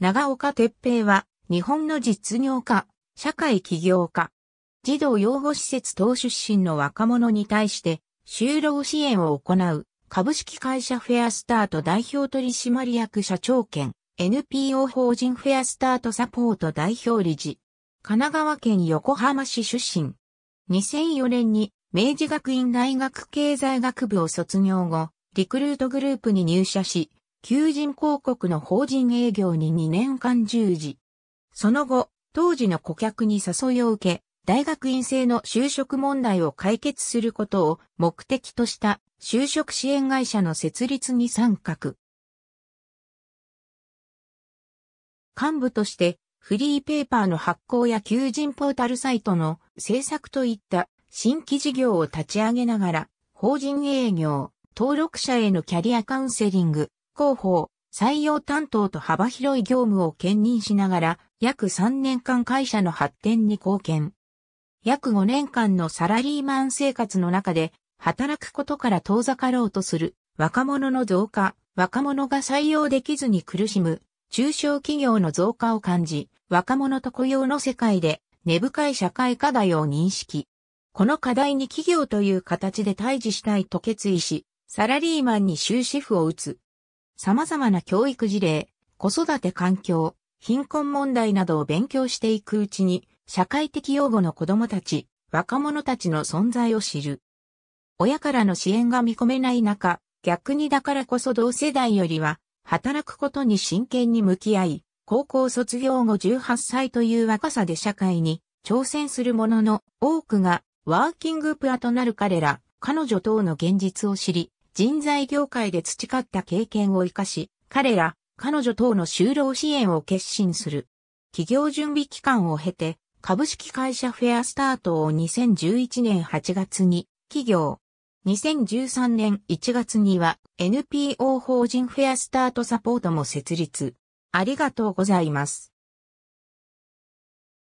長岡鉄平は、日本の実業家、社会起業家、児童養護施設等出身の若者に対して、就労支援を行う、株式会社フェアスタート代表取締役社長兼、NPO 法人フェアスタートサポート代表理事、神奈川県横浜市出身。2004年に明治学院大学経済学部を卒業後、リクルートグループに入社し、求人広告の法人営業に2年間従事。その後、当時の顧客に誘いを受け、大学院生の就職問題を解決することを目的とした就職支援会社の設立に参画。幹部としてフリーペーパーの発行や求人ポータルサイトの制作といった新規事業を立ち上げながら、法人営業、登録者へのキャリアカウンセリング、広報、採用担当と幅広い業務を兼任しながら、約3年間会社の発展に貢献。約5年間のサラリーマン生活の中で、働くことから遠ざかろうとする、若者の増加、若者が採用できずに苦しむ、中小企業の増加を感じ、若者と雇用の世界で根深い社会課題を認識。この課題に企業という形で対峙したいと決意し、サラリーマンに終止符を打つ様々な教育事例、子育て環境、貧困問題などを勉強していくうちに、社会的養護の子供たち、若者たちの存在を知る。親からの支援が見込めない中、逆にだからこそ同世代よりは、働くことに真剣に向き合い、高校卒業後18歳という若さで社会に挑戦するものの、多くがワーキングプアとなる彼ら、彼女等の現実を知り、人材業界で培った経験を活かし、彼ら、彼女等の就労支援を決心する。企業準備期間を経て、株式会社フェアスタートを2011年8月に、企業。2013年1月には NPO 法人フェアスタートサポートも設立。ありがとうございます。